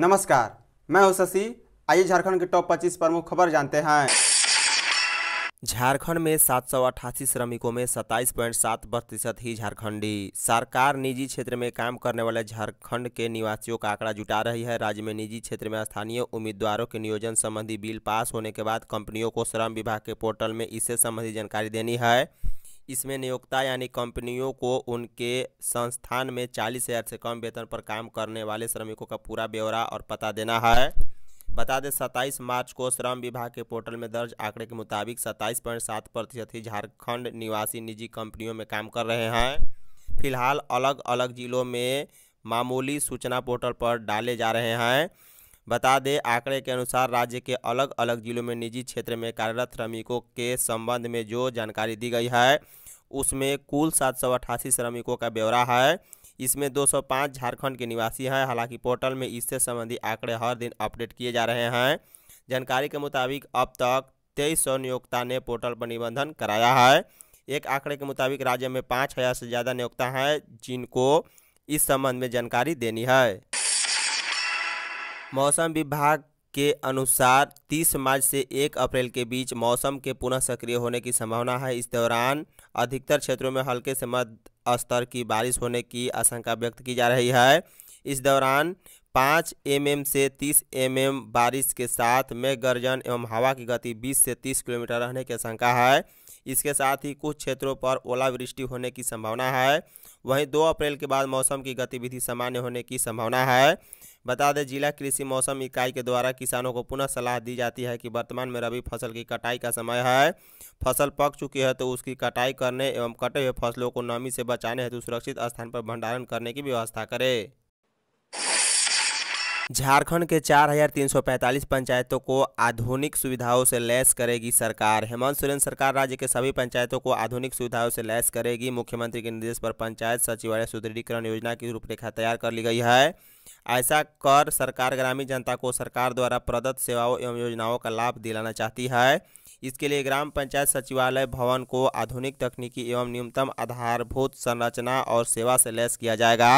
नमस्कार मैं हूं शशि आइए झारखंड के टॉप 25 प्रमुख खबर जानते हैं झारखंड में सात श्रमिकों में सत्ताईस पॉइंट सात प्रतिशत ही झारखंडी सरकार निजी क्षेत्र में काम करने वाले झारखंड के निवासियों का आंकड़ा जुटा रही है राज्य में निजी क्षेत्र में स्थानीय उम्मीदवारों के नियोजन संबंधी बिल पास होने के बाद कंपनियों को श्रम विभाग के पोर्टल में इससे संबंधी जानकारी देनी है इसमें नियोक्ता यानी कंपनियों को उनके संस्थान में चालीस हज़ार से कम वेतन पर काम करने वाले श्रमिकों का पूरा ब्यौरा और पता देना है बता दें सत्ताईस मार्च को श्रम विभाग के पोर्टल में दर्ज आंकड़े के मुताबिक सत्ताईस पॉइंट सात प्रतिशत ही झारखंड निवासी निजी कंपनियों में काम कर रहे हैं फिलहाल अलग अलग जिलों में मामूली सूचना पोर्टल पर डाले जा रहे हैं बता दें आंकड़े के अनुसार राज्य के अलग अलग जिलों में निजी क्षेत्र में कार्यरत श्रमिकों के संबंध में जो जानकारी दी गई है उसमें कुल सात सौ अठासी श्रमिकों का ब्यौरा है इसमें 205 झारखंड के निवासी हैं हालांकि पोर्टल में इससे संबंधी आंकड़े हर दिन अपडेट किए जा रहे हैं जानकारी के मुताबिक अब तक तेईस सौ नियोक्ता ने पोर्टल पर निबंधन कराया है एक आंकड़े के मुताबिक राज्य में पाँच हज़ार से ज़्यादा नियोक्ता हैं जिनको इस संबंध में जानकारी देनी है मौसम विभाग के अनुसार 30 मार्च से 1 अप्रैल के बीच मौसम के पुनः सक्रिय होने की संभावना है इस दौरान अधिकतर क्षेत्रों में हल्के से मध्य स्तर की बारिश होने की आशंका व्यक्त की जा रही है इस दौरान 5 एम से 30 एम बारिश के साथ मेघ गर्जन एवं हवा की गति 20 से 30 किलोमीटर रहने की आशंका है इसके साथ ही कुछ क्षेत्रों पर ओलावृष्टि होने की संभावना है वहीं 2 अप्रैल के बाद मौसम की गतिविधि सामान्य होने की संभावना है बता दें जिला कृषि मौसम इकाई के द्वारा किसानों को पुनः सलाह दी जाती है कि वर्तमान में रबी फसल की कटाई का समय है फसल पक चुकी है तो उसकी कटाई करने एवं कटे हुए फसलों को नमी से बचाने हेतु सुरक्षित स्थान पर भंडारण करने की व्यवस्था करें झारखंड के 4,345 पंचायतों को आधुनिक सुविधाओं से लैस करेगी सरकार हेमंत सोरेन सरकार राज्य के सभी पंचायतों को आधुनिक सुविधाओं से लैस करेगी मुख्यमंत्री के निर्देश पर पंचायत सचिवालय सुदृढ़ीकरण योजना की रूपरेखा तैयार कर ली गई है ऐसा कर सरकार ग्रामीण जनता को सरकार द्वारा प्रदत्त सेवाओं एवं योजनाओं का लाभ दिलाना चाहती है इसके लिए ग्राम पंचायत सचिवालय भवन को आधुनिक तकनीकी एवं न्यूनतम आधारभूत संरचना और सेवा से लैस किया जाएगा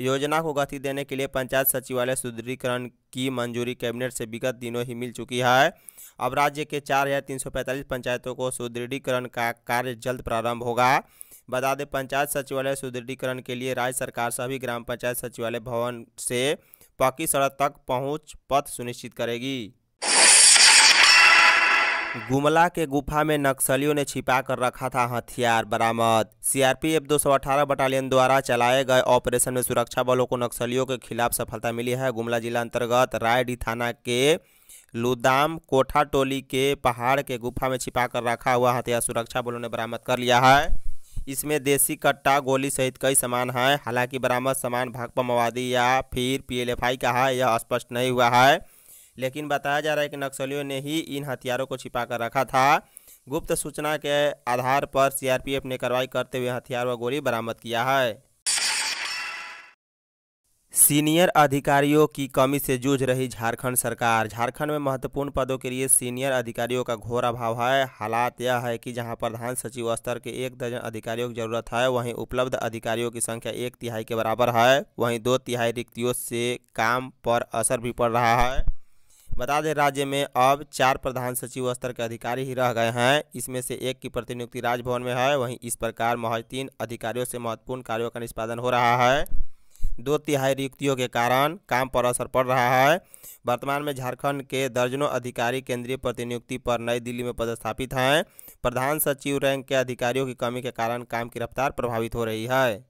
योजना को गति देने के लिए पंचायत सचिवालय सुदृढ़ीकरण की मंजूरी कैबिनेट से विगत दिनों ही मिल चुकी है अब राज्य के चार हज़ार तीन सौ पैंतालीस पंचायतों को सुदृढ़ीकरण का कार्य जल्द प्रारंभ होगा बता दें पंचायत सचिवालय सुदृढ़ीकरण के लिए राज्य सरकार सभी ग्राम पंचायत सचिवालय भवन से पक्की सड़क तक पहुंच पथ सुनिश्चित करेगी गुमला के गुफा में नक्सलियों ने छिपा कर रखा था हथियार बरामद सीआरपीएफ 218 बटालियन द्वारा चलाए गए ऑपरेशन में सुरक्षा बलों को नक्सलियों के खिलाफ सफलता मिली है गुमला जिला अंतर्गत रायडी थाना के लुदाम कोठा टोली के पहाड़ के गुफा में छिपा कर रखा हुआ हथियार सुरक्षा बलों ने बरामद कर लिया है इसमें देसी कट्टा गोली सहित कई सामान हैं हालांकि बरामद सामान भाकपा माओवादी या फिर पीएलएफआई का है यह स्पष्ट नहीं हुआ है लेकिन बताया जा रहा है कि नक्सलियों ने ही इन हथियारों को छिपा कर रखा था गुप्त सूचना के आधार पर सीआरपीएफ ने कार्रवाई करते हुए हथियार व गोली बरामद किया है सीनियर अधिकारियों की कमी से जूझ रही झारखंड सरकार झारखंड में महत्वपूर्ण पदों के लिए सीनियर अधिकारियों का घोर अभाव है हालात यह है कि जहां प्रधान सचिव स्तर के एक दर्जन अधिकारियों की जरूरत है वहीं उपलब्ध अधिकारियों की संख्या एक तिहाई के बराबर है वहीं दो तिहाई रिक्तियों से काम पर असर भी पड़ रहा है बता दें राज्य में अब चार प्रधान सचिव स्तर के अधिकारी ही रह गए हैं इसमें से एक की प्रतिनियुक्ति राजभवन में है वहीं इस प्रकार महज तीन अधिकारियों से महत्वपूर्ण कार्यों का निष्पादन हो रहा है दो तिहाई नियुक्तियों के कारण काम पर असर पड़ रहा है वर्तमान में झारखंड के दर्जनों अधिकारी केंद्रीय प्रतिनियुक्ति पर नई दिल्ली में पदस्थापित हैं प्रधान सचिव रैंक के अधिकारियों की कमी के कारण काम की रफ्तार प्रभावित हो रही है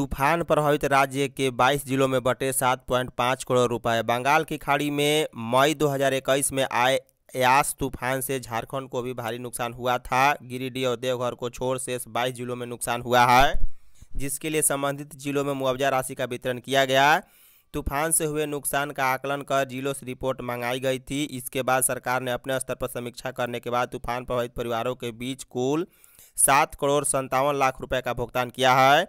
तूफान प्रभावित राज्य के 22 जिलों में बटे 7.5 करोड़ रुपए बंगाल की खाड़ी में मई 2021 में आए यास तूफान से झारखंड को भी भारी नुकसान हुआ था गिरिडीह और देवघर को छोड़ शेष बाईस जिलों में नुकसान हुआ है जिसके लिए संबंधित जिलों में मुआवजा राशि का वितरण किया गया तूफान से हुए नुकसान का आकलन कर जिलों से रिपोर्ट मंगाई गई थी इसके बाद सरकार ने अपने स्तर पर समीक्षा करने के बाद तूफान प्रभावित परिवारों के बीच कुल सात करोड़ संतावन लाख रुपए का भुगतान किया है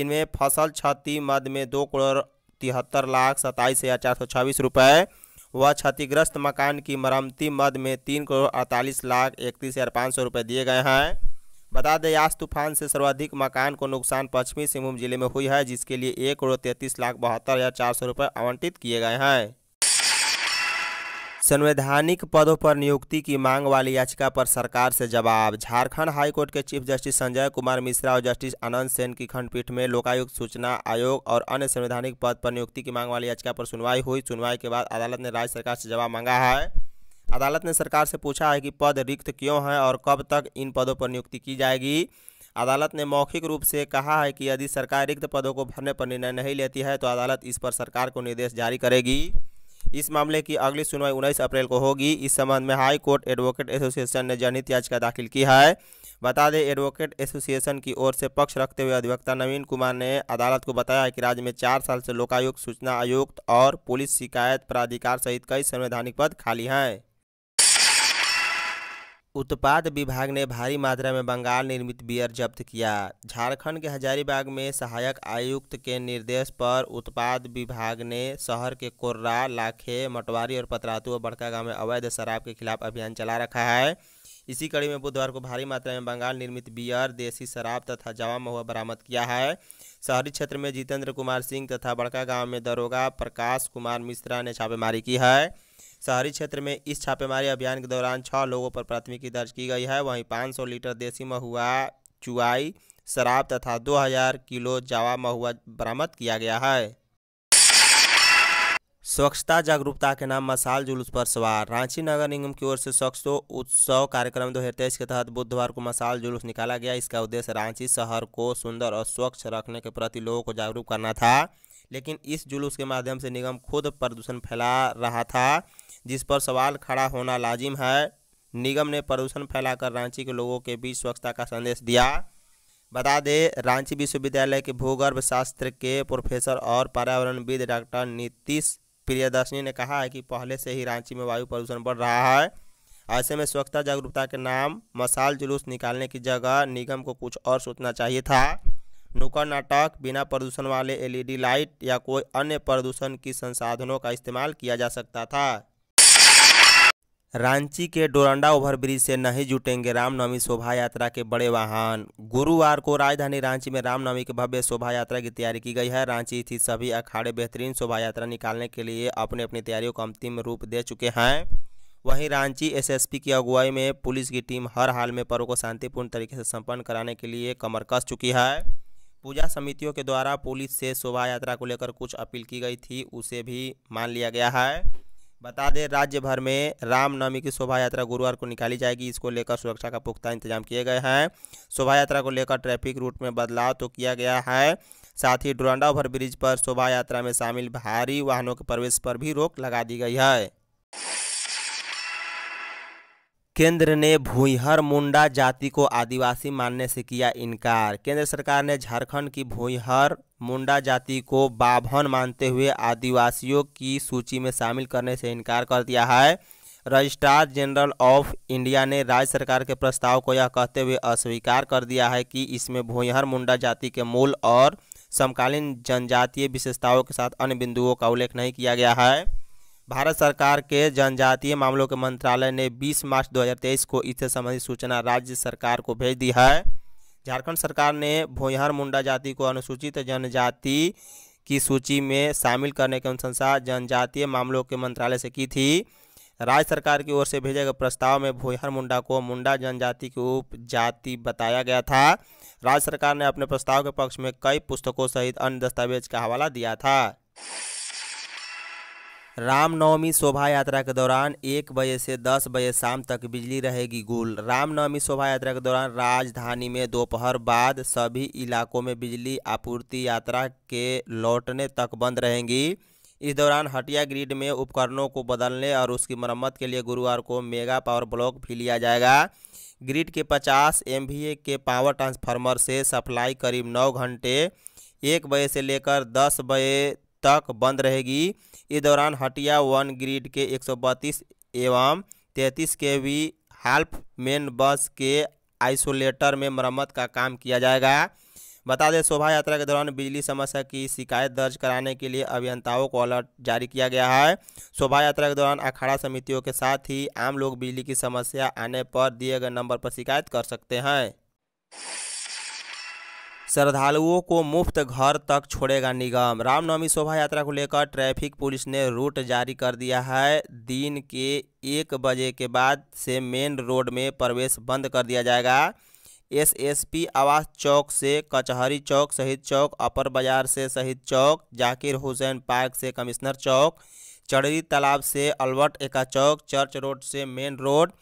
इनमें फसल क्षति मद में दो करोड़ तिहत्तर लाख सत्ताईस हज़ार चार सौ छब्बीस रुपये व क्षतिग्रस्त मकान की मरम्मती मद में तीन करोड़ अड़तालीस लाख इकतीस हज़ार पाँच सौ रुपये दिए गए हैं बता दें आज तूफान से सर्वाधिक मकान को नुकसान पश्चिमी सिंहभूम जिले में हुई है जिसके लिए एक करोड़ तैंतीस लाख बहत्तर हज़ार चार सौ रुपये आवंटित किए गए हैं संवैधानिक पदों पर नियुक्ति की मांग वाली याचिका पर सरकार से जवाब झारखंड हाईकोर्ट के चीफ जस्टिस संजय कुमार मिश्रा और जस्टिस आनंद सेन की खंडपीठ में लोकायुक्त सूचना आयोग और अन्य संवैधानिक पद पर नियुक्ति की मांग वाली याचिका पर सुनवाई हुई सुनवाई के बाद अदालत ने राज्य सरकार से जवाब मांगा है अदालत ने सरकार से पूछा है कि पद रिक्त क्यों हैं और कब तक इन पदों पर नियुक्ति की जाएगी अदालत ने मौखिक रूप से कहा है कि यदि सरकार रिक्त पदों को भरने पर निर्णय नहीं लेती है तो अदालत इस पर सरकार को निर्देश जारी करेगी इस मामले की अगली सुनवाई उन्नीस अप्रैल को होगी इस संबंध में हाई कोर्ट एडवोकेट एसोसिएशन ने जनहित याचिका दाखिल की है बता दें एडवोकेट एसोसिएशन की ओर से पक्ष रखते हुए अधिवक्ता नवीन कुमार ने अदालत को बताया कि राज्य में चार साल से लोकायुक्त सूचना आयुक्त और पुलिस शिकायत प्राधिकार सहित कई संवैधानिक पद खाली हैं उत्पाद विभाग ने भारी मात्रा में बंगाल निर्मित बियर जब्त किया झारखंड के हजारीबाग में सहायक आयुक्त के निर्देश पर उत्पाद विभाग ने शहर के कोर्रा लाखे मटवारी और पतरातू और बड़का गांव में अवैध शराब के खिलाफ अभियान चला रखा है इसी कड़ी में बुधवार को भारी मात्रा में बंगाल निर्मित बियर देसी शराब तथा जवा महुआ बरामद किया है शहरी क्षेत्र में जितेंद्र कुमार सिंह तथा बड़का गांव में दरोगा प्रकाश कुमार मिश्रा ने छापेमारी की है शहरी क्षेत्र में इस छापेमारी अभियान के दौरान छः लोगों पर प्राथमिकी दर्ज की गई है वहीं पाँच लीटर देसी महुआ चुआई शराब तथा 2000 किलो जावा महुआ बरामद किया गया है स्वच्छता जागरूकता के नाम मसाल जुलूस पर सवार रांची नगर निगम की ओर से स्वच्छ तो उत्सव कार्यक्रम दो के तहत बुधवार को मसाल जुलूस निकाला गया इसका उद्देश्य रांची शहर को सुंदर और स्वच्छ रखने के प्रति लोगों को जागरूक करना था लेकिन इस जुलूस के माध्यम से निगम खुद प्रदूषण फैला रहा था जिस पर सवाल खड़ा होना लाजिम है निगम ने प्रदूषण फैलाकर रांची के लोगों के बीच स्वच्छता का संदेश दिया बता दें रांची विश्वविद्यालय के भूगर्भ शास्त्र के प्रोफेसर और पर्यावरणविद डॉक्टर नीतीश प्रियदर्शनी ने कहा है कि पहले से ही रांची में वायु प्रदूषण बढ़ रहा है ऐसे में स्वच्छता जागरूकता के नाम मसाल जुलूस निकालने की जगह निगम को कुछ और सोचना चाहिए था नुक्कड़ नाटक बिना प्रदूषण वाले एलईडी लाइट या कोई अन्य प्रदूषण की संसाधनों का इस्तेमाल किया जा सकता था रांची के डोरंडा ओवरब्रिज से नहीं जुटेंगे रामनवमी शोभा यात्रा के बड़े वाहन गुरुवार को राजधानी रांची में रामनवमी के भव्य शोभा यात्रा की तैयारी की गई है रांची स्थित सभी अखाड़े बेहतरीन शोभा यात्रा निकालने के लिए अपने अपनी तैयारियों को अंतिम रूप दे चुके हैं वहीं रांची एसएसपी की अगुवाई में पुलिस की टीम हर हाल में पर्व को शांतिपूर्ण तरीके से संपन्न कराने के लिए कमर कस चुकी है पूजा समितियों के द्वारा पुलिस से शोभा यात्रा को लेकर कुछ अपील की गई थी उसे भी मान लिया गया है बता दें राज्य भर में रामनवमी की शोभा यात्रा गुरुवार को निकाली जाएगी इसको लेकर सुरक्षा का पुख्ता इंतजाम किए गए हैं शोभा यात्रा को लेकर ट्रैफिक रूट में बदलाव तो किया गया है साथ ही डुरंडा ओवर ब्रिज पर शोभा यात्रा में शामिल भारी वाहनों के प्रवेश पर भी रोक लगा दी गई है केंद्र ने भूहर मुंडा जाति को आदिवासी मानने से किया इनकार केंद्र सरकार ने झारखंड की भूईहर मुंडा जाति को बाभन मानते हुए आदिवासियों की सूची में शामिल करने से इनकार कर दिया है रजिस्ट्रार जनरल ऑफ इंडिया ने राज्य सरकार के प्रस्ताव को यह कहते हुए अस्वीकार कर दिया है कि इसमें भूहर मुंडा जाति के मूल और समकालीन जनजातीय विशेषताओं के साथ अन्य बिंदुओं का उल्लेख नहीं किया गया है भारत सरकार के जनजातीय मामलों के मंत्रालय ने 20 मार्च 2023 को इससे संबंधित सूचना राज्य सरकार को भेज दी है झारखंड सरकार ने भोयहर मुंडा जाति को अनुसूचित जनजाति की सूची में शामिल करने की अनुशंसा जनजातीय मामलों के मंत्रालय से की थी राज्य सरकार की ओर से भेजे गए प्रस्ताव में भोयहर मुंडा को मुंडा जनजाति की उपजाति बताया गया था राज्य सरकार ने अपने प्रस्ताव के पक्ष में कई पुस्तकों सहित अन्य दस्तावेज का हवाला दिया था रामनवमी शोभा यात्रा के दौरान एक बजे से दस बजे शाम तक बिजली रहेगी गुल रामनवमी शोभा यात्रा के दौरान राजधानी में दोपहर बाद सभी इलाकों में बिजली आपूर्ति यात्रा के लौटने तक बंद रहेंगी इस दौरान हटिया ग्रिड में उपकरणों को बदलने और उसकी मरम्मत के लिए गुरुवार को मेगा पावर ब्लॉक भी लिया जाएगा ग्रिड के 50 एम के पावर ट्रांसफार्मर से सप्लाई करीब 9 घंटे एक बजे से लेकर 10 बजे तक बंद रहेगी इस दौरान हटिया वन ग्रिड के एक एवं तैंतीस के वी हेल्प मेन बस के आइसोलेटर में मरम्मत का काम किया जाएगा बता दें शोभा यात्रा के दौरान बिजली समस्या की शिकायत दर्ज कराने के लिए अभियंताओं को अलर्ट जारी किया गया है शोभा यात्रा के दौरान अखाड़ा समितियों के साथ ही आम लोग बिजली की समस्या आने पर दिए गए नंबर पर शिकायत कर सकते हैं श्रद्धालुओं को मुफ्त घर तक छोड़ेगा निगम रामनवमी शोभा यात्रा को लेकर ट्रैफिक पुलिस ने रूट जारी कर दिया है दिन के एक बजे के बाद से मेन रोड में प्रवेश बंद कर दिया जाएगा एसएसपी आवास चौक से कचहरी चौक शहीद चौक अपर बाजार से शहीद चौक जाकिर हुसैन पार्क से कमिश्नर चौक चढ़ी तालाब से अल्बर्ट एका चौक चर्च रोड से मेन रोड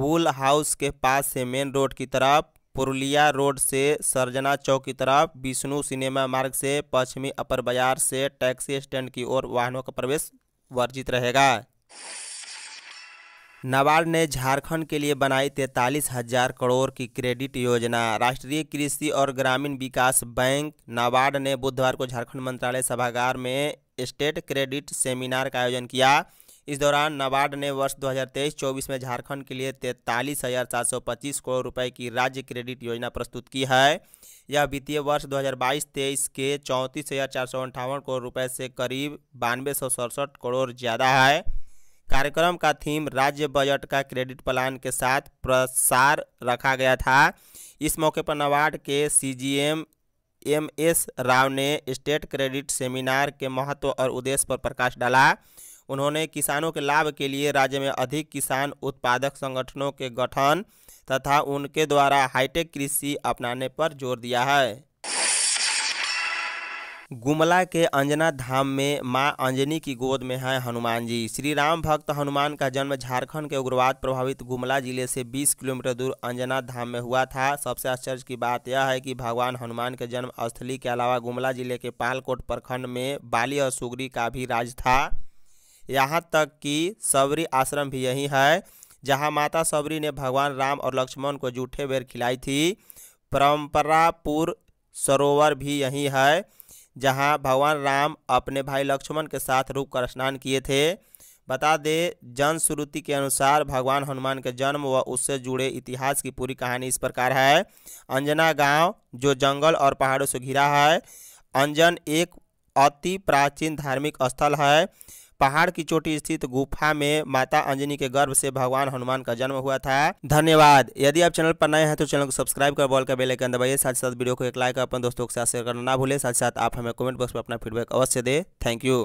वूल हाउस के पास से मेन रोड की तरफ पुरुलिया रोड से सरजना चौक की तरफ विष्णु सिनेमा मार्ग से पश्चिमी अपर बाजार से टैक्सी स्टैंड की ओर वाहनों का प्रवेश वर्जित रहेगा नाबार्ड ने झारखंड के लिए बनाई तैंतालीस हजार करोड़ की क्रेडिट योजना राष्ट्रीय कृषि और ग्रामीण विकास बैंक नाबार्ड ने बुधवार को झारखंड मंत्रालय सभागार में स्टेट क्रेडिट सेमिनार का आयोजन किया इस दौरान नाबार्ड ने वर्ष 2023-24 में झारखंड के लिए तैंतालीस हज़ार सात सौ पच्चीस करोड़ रुपए की राज्य क्रेडिट योजना प्रस्तुत की है यह वित्तीय वर्ष 2022-23 के चौंतीस हज़ार चार सौ अंठावन करोड़ रुपए से करीब बानवे सौ सड़सठ करोड़ ज़्यादा है कार्यक्रम का थीम राज्य बजट का क्रेडिट प्लान के साथ प्रसार रखा गया था इस मौके पर नाबार्ड के सीजीएम एम एस राव ने स्टेट क्रेडिट सेमिनार के महत्व और उद्देश्य पर प्रकाश डाला उन्होंने किसानों के लाभ के लिए राज्य में अधिक किसान उत्पादक संगठनों के गठन तथा उनके द्वारा हाईटेक कृषि अपनाने पर जोर दिया है गुमला के अंजना धाम में मां अंजनी की गोद में हैं हनुमान जी श्री राम भक्त हनुमान का जन्म झारखंड के उग्रवाद प्रभावित गुमला जिले से 20 किलोमीटर दूर अंजना धाम में हुआ था सबसे आश्चर्य की बात यह है कि भगवान हनुमान के जन्म स्थली के अलावा गुमला जिले के पालकोट प्रखंड में बाली और सुगरी का भी राज था यहाँ तक कि सबरी आश्रम भी यही है जहाँ माता सबरी ने भगवान राम और लक्ष्मण को जूठे बेर खिलाई थी परम्परापुर सरोवर भी यही है जहाँ भगवान राम अपने भाई लक्ष्मण के साथ रुक कर स्नान किए थे बता दें जन श्रुति के अनुसार भगवान हनुमान के जन्म व उससे जुड़े इतिहास की पूरी कहानी इस प्रकार है अंजना गांव जो जंगल और पहाड़ों से घिरा है अंजन एक अति प्राचीन धार्मिक स्थल है पहाड़ की चोटी स्थित गुफा में माता अंजनी के गर्भ से भगवान हनुमान का जन्म हुआ था धन्यवाद यदि आप चैनल पर नए हैं तो चैनल को सब्सक्राइब कर बॉल का बेलाइकन दबाइए साथ साथ वीडियो को एक लाइक अपने दोस्तों के साथ शेयर करना ना भूले साथ साथ आप हमें कमेंट बॉक्स में अपना फीडबैक अवश्य दे थैंक यू